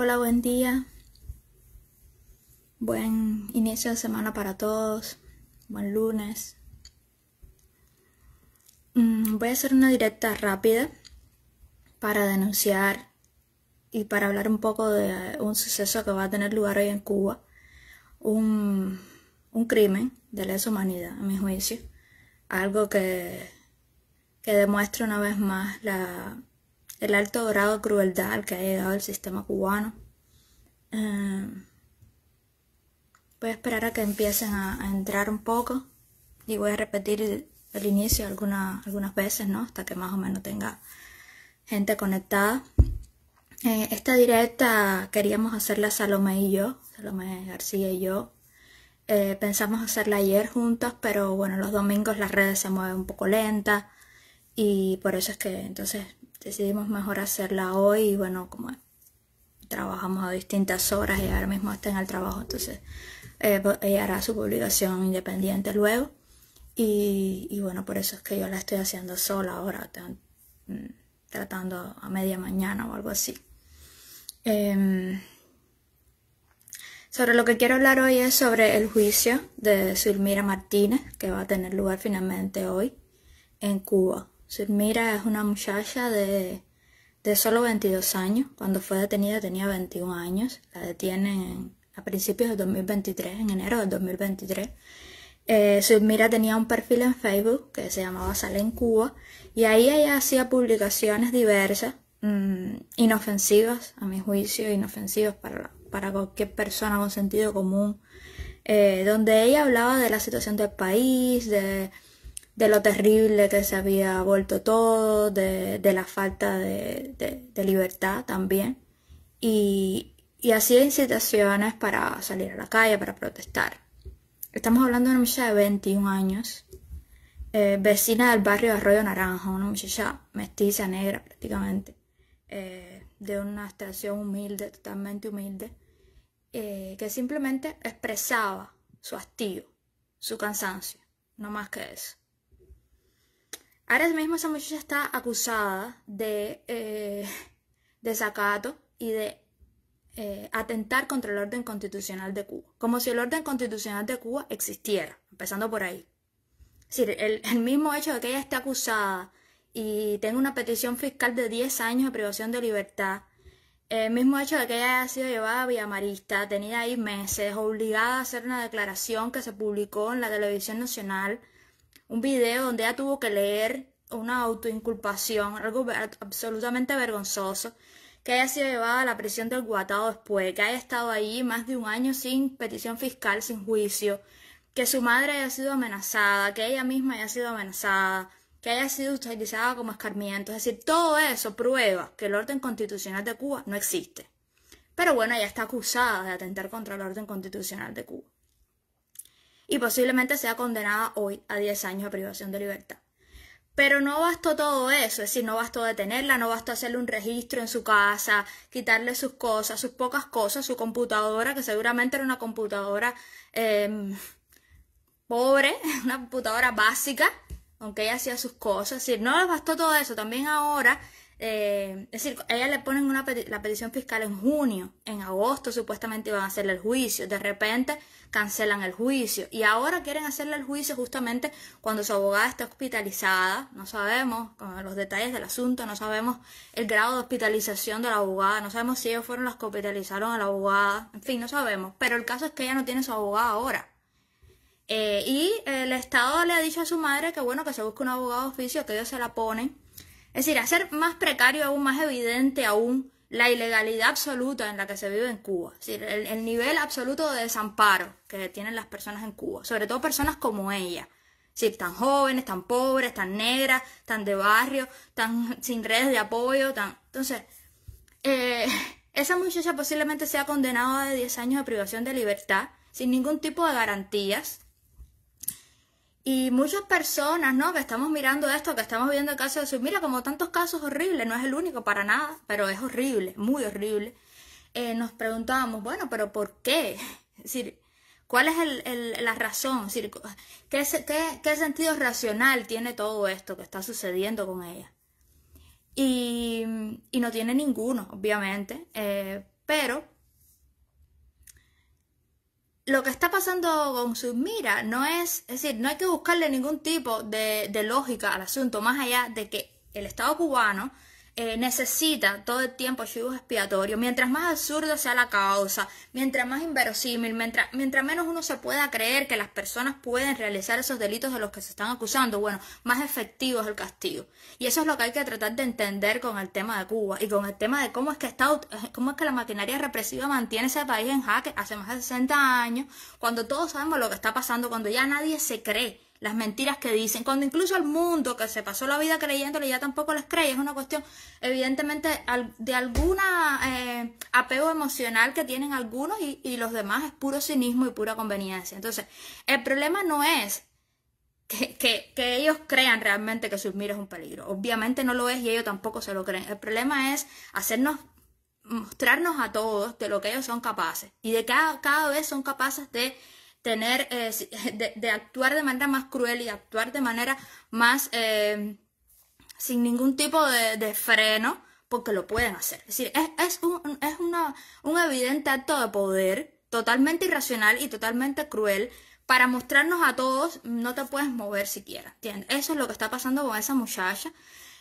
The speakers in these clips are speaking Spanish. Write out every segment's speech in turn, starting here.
Hola, buen día. Buen inicio de semana para todos. Buen lunes. Mm, voy a hacer una directa rápida para denunciar y para hablar un poco de un suceso que va a tener lugar hoy en Cuba. Un, un crimen de lesa humanidad, a mi juicio. Algo que, que demuestra una vez más la el alto grado de crueldad al que ha llegado el sistema cubano. Em, voy a esperar a que empiecen a, entrar un poco y voy a repetir el, inicio algunas veces, ¿no? Hasta que más o menos tenga gente conectada. esta directa queríamos hacerla Salomé y yo, Salomé García y yo. Eh, pensamos hacerla ayer juntos pero bueno, los domingos las redes se mueven un poco lentas y por eso es que entonces decidimos mejor hacerla hoy y bueno, como trabajamos a distintas horas y ahora mismo está en el trabajo, entonces eh, ella hará su publicación independiente luego y, bueno, por eso es que yo la estoy haciendo sola ahora, mm, tratando a media mañana o algo así. Em, sobre lo que quiero hablar hoy es sobre el juicio de Zulmira Martínez que va a tener lugar finalmente hoy en Cuba. Sudmira es una muchacha de, solo 22 años. Cuando fue detenida tenía 21 años. La detienen a principios de 2023, en enero de 2023. Sudmira tenía un perfil en Facebook que se llamaba Sale en Cuba y ahí ella hacía publicaciones diversas, mm, inofensivas, a mi juicio, inofensivas para, para cualquier persona con sentido común, eh, donde ella hablaba de la situación del país, de de lo terrible que se había vuelto todo, de, la falta de, libertad también. Y, hacía incitaciones para salir a la calle, para protestar. Estamos hablando de una muchacha de 21 años, eh, vecina del barrio de Arroyo Naranja, una muchacha mestiza, negra prácticamente, eh, de una estación humilde, totalmente humilde, eh, que simplemente expresaba su hastío, su cansancio, no más que eso. Ahora mismo esa muchacha está acusada de eh, desacato y de eh, atentar contra el orden constitucional de Cuba, como si el orden constitucional de Cuba existiera, empezando por ahí. Es el, mismo hecho de que ella esté acusada y tenga una petición fiscal de 10 años de privación de libertad, el mismo hecho de que ella haya sido llevada a Villamarista, tenida ahí meses, obligada a hacer una declaración que se publicó en la televisión nacional, un video donde ella tuvo que leer una autoinculpación, algo absolutamente vergonzoso, que haya sido llevada a la prisión del Guatado después, que haya estado ahí más de un año sin petición fiscal, sin juicio, que su madre haya sido amenazada, que ella misma haya sido amenazada, que haya sido utilizada como escarmiento. Es decir, todo eso prueba que el orden constitucional de Cuba no existe. Pero bueno, ella está acusada de atentar contra el orden constitucional de Cuba y posiblemente sea condenada hoy a 10 años de privación de libertad. Pero no bastó todo eso, es decir, no bastó detenerla, no bastó hacerle un registro en su casa, quitarle sus cosas, sus pocas cosas, su computadora, que seguramente era una computadora em, pobre, una computadora básica, aunque ella hacía sus cosas. Es decir, no les bastó todo eso, también ahora eh, es decir, a ella le ponen una la petición fiscal en junio, en agosto supuestamente iban a hacerle el juicio, de repente cancelan el juicio y ahora quieren hacerle el juicio justamente cuando su abogada está hospitalizada, no sabemos los detalles del asunto, no sabemos el grado de hospitalización de la abogada, no sabemos si ellos fueron los que hospitalizaron a la abogada, en fin, no sabemos, pero el caso es que ella no tiene su abogada ahora. Eh, y el Estado le ha dicho a su madre que bueno, que se busque un abogado de oficio, que ellos se la ponen es decir, hacer más precario, aún más evidente aún, la ilegalidad absoluta en la que se vive en Cuba. Es decir, el, nivel absoluto de desamparo que tienen las personas en Cuba, sobre todo personas como ella. Es tan jóvenes, tan pobres, tan negras, tan de barrio, tan sin redes de apoyo, tan... Entonces, eh, esa muchacha posiblemente sea condenada a 10 años de privación de libertad sin ningún tipo de garantías y muchas personas, ¿no? Que estamos mirando esto, que estamos viendo casos de mira, como tantos casos horribles, no es el único para nada, pero es horrible, muy horrible. Eh, nos preguntábamos, bueno, pero ¿por qué? Es ¿cuál es la razón? Es ¿qué, sentido racional tiene todo esto que está sucediendo con ella? Y, y, no tiene ninguno, obviamente, eh, pasando con su mira no es, es decir, no hay que buscarle ningún tipo de, de lógica al asunto, más allá de que el Estado cubano eh, necesita todo el tiempo chivos expiatorios. Mientras más absurda sea la causa, mientras más inverosímil, mientras, mientras menos uno se pueda creer que las personas pueden realizar esos delitos de los que se están acusando, bueno, más efectivo es el castigo. Y eso es lo que hay que tratar de entender con el tema de Cuba y con el tema de cómo es que, está, eh, cómo es que la maquinaria represiva mantiene ese país en jaque hace más de 60 años, cuando todos sabemos lo que está pasando, cuando ya nadie se cree las mentiras que dicen, cuando incluso al mundo que se pasó la vida creyéndole ya tampoco les cree, es una cuestión evidentemente de alguna eh, apego emocional que tienen algunos y, los demás es puro cinismo y pura conveniencia. Entonces, el problema no es que, ellos crean realmente que sus es un peligro. Obviamente no lo es y ellos tampoco se lo creen. El problema es hacernos, mostrarnos a todos de lo que ellos son capaces y de cada, cada vez son capaces de tener, eh, de, actuar de manera más cruel y actuar de manera más em, sin ningún tipo de, freno, porque lo pueden hacer. Es decir, es, un, es un evidente acto de poder totalmente irracional y totalmente cruel para mostrarnos a todos, no te puedes mover siquiera, Eso es lo que está pasando con esa muchacha.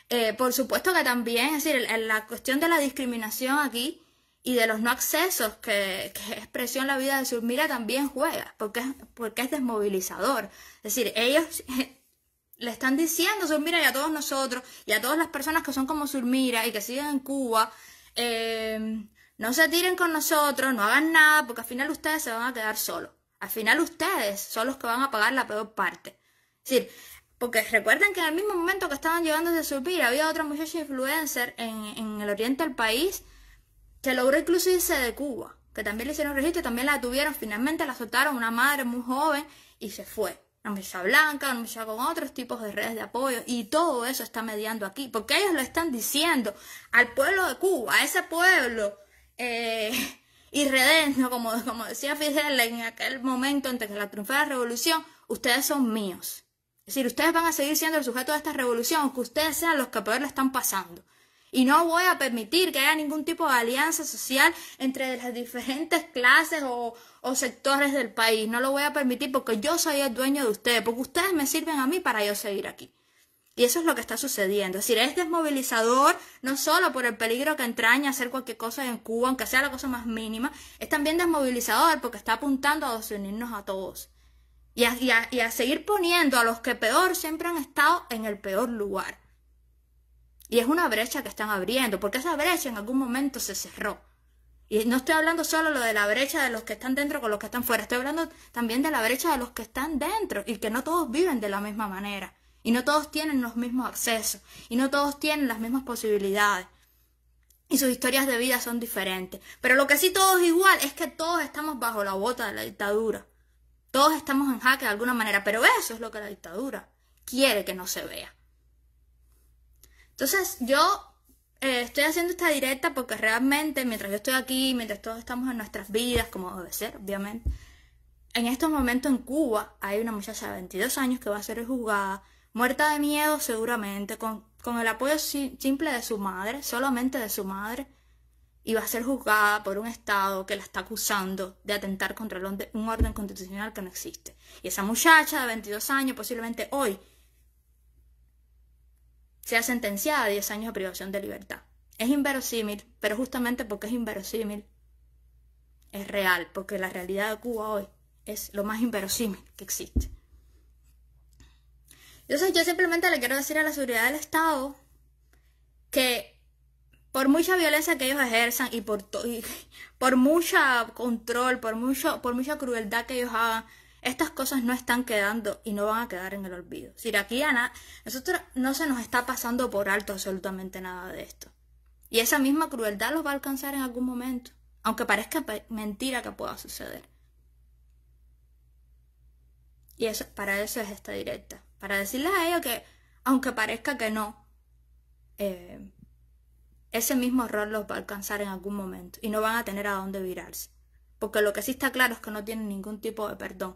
Eh, por supuesto que también, es decir, la cuestión de la discriminación aquí y de los no accesos que, que la vida de Surmira también juega, porque, porque es desmovilizador. Es decir, ellos le están diciendo a Zulmira y a todos nosotros y a todas las personas que son como Surmira y que siguen en Cuba, eh, no se tiren con nosotros, no hagan nada, porque al final ustedes se van a quedar solos. Al final ustedes son los que van a pagar la peor parte. Es decir, porque recuerden que en el mismo momento que estaban llevándose Surmira había otra muchacha influencer en, en el oriente del país se logró incluso irse de Cuba, que también le hicieron registro, también la tuvieron finalmente la soltaron, una madre muy joven, y se fue. Una misa blanca, una misa con otros tipos de redes de apoyo, y todo eso está mediando aquí, porque ellos lo están diciendo al pueblo de Cuba, a ese pueblo eh, irredento, como, como decía Fidel en aquel momento antes que la triunfada revolución, ustedes son míos. Es decir, ustedes van a seguir siendo el sujeto de esta revolución, aunque ustedes sean los que peor le están pasando y no voy a permitir que haya ningún tipo de alianza social entre las diferentes clases o, sectores del país. No lo voy a permitir porque yo soy el dueño de ustedes, porque ustedes me sirven a mí para yo seguir aquí. Y eso es lo que está sucediendo. Es decir, es desmovilizador no solo por el peligro que entraña hacer cualquier cosa en Cuba, aunque sea la cosa más mínima, es también desmovilizador porque está apuntando a unirnos a todos. y a seguir poniendo a los que peor siempre han estado en el peor lugar. Y es una brecha que están abriendo, porque esa brecha en algún momento se cerró. Y no estoy hablando solo lo de la brecha de los que están dentro con los que están fuera, estoy hablando también de la brecha de los que están dentro y que no todos viven de la misma manera. Y no todos tienen los mismos accesos. Y no todos tienen las mismas posibilidades. Y sus historias de vida son diferentes. Pero lo que sí todos igual es que todos estamos bajo la bota de la dictadura. Todos estamos en jaque de alguna manera. Pero eso es lo que la dictadura quiere que no se vea. Entonces yo eh, estoy haciendo esta directa porque realmente mientras yo estoy aquí, mientras todos estamos en nuestras vidas, como debe ser, obviamente, en estos momentos en Cuba hay una muchacha de 22 años que va a ser juzgada, muerta de miedo seguramente, con, con el apoyo simple de su madre, solamente de su madre, y va a ser juzgada por un Estado que la está acusando de atentar contra un orden constitucional que no existe. Y esa muchacha de 22 años posiblemente hoy sea sentenciada a 10 años de privación de libertad. Es inverosímil, pero justamente porque es inverosímil, es real, porque la realidad de Cuba hoy es lo más inverosímil que existe. Entonces yo simplemente le quiero decir a la seguridad del Estado que por mucha violencia que ellos ejerzan y por, y por mucha control, por, mucho, por mucha crueldad que ellos hagan, estas cosas no están quedando y no van a quedar en el olvido. Si aquí Ana, nosotros no se nos está pasando por alto absolutamente nada de esto. Y esa misma crueldad los va a alcanzar en algún momento, aunque parezca mentira que pueda suceder. Y eso, para eso es esta directa, para decirles a ellos que, aunque parezca que no, eh, ese mismo error los va a alcanzar en algún momento y no van a tener a dónde virarse. Porque lo que sí está claro es que no tienen ningún tipo de perdón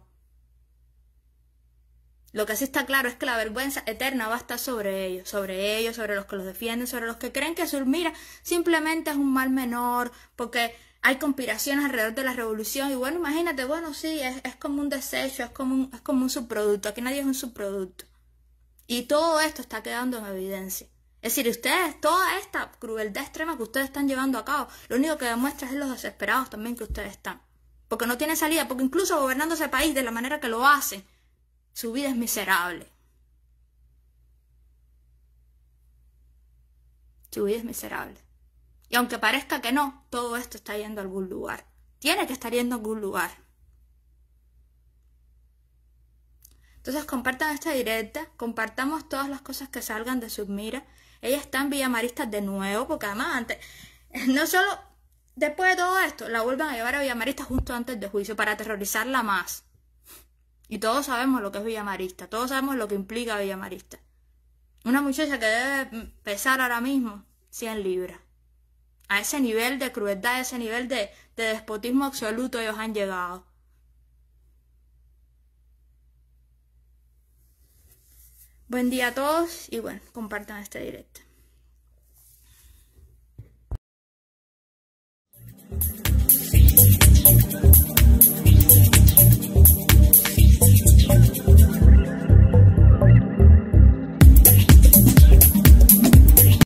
lo que sí está claro es que la vergüenza eterna va a estar sobre ellos, sobre ellos, sobre los que los defienden, sobre los que creen que Zulmira mira simplemente es un mal menor, porque hay conspiraciones alrededor de la revolución. Y bueno, imagínate, bueno, sí, es, es como un desecho, es como un, es como un subproducto, aquí nadie es un subproducto. Y todo esto está quedando en evidencia. Es decir, ustedes, toda esta crueldad extrema que ustedes están llevando a cabo, lo único que demuestra es los desesperados también que ustedes están. Porque no tienen salida, porque incluso gobernando ese país de la manera que lo hacen, su vida es miserable. Su vida es miserable. Y aunque parezca que no, todo esto está yendo a algún lugar. Tiene que estar yendo a algún lugar. Entonces compartan esta directa, compartamos todas las cosas que salgan de sus miras. Ella está en Villamaristas de nuevo, porque además antes, no solo después de todo esto, la vuelvan a llevar a Villamaristas justo antes del juicio para aterrorizarla más. Y todos sabemos lo que es Villamarista, todos sabemos lo que implica Villamarista. Una muchacha que debe pesar ahora mismo 100 libras. A ese nivel de crueldad, a ese nivel de, de despotismo absoluto ellos han llegado. Buen día a todos y bueno, compartan este directo.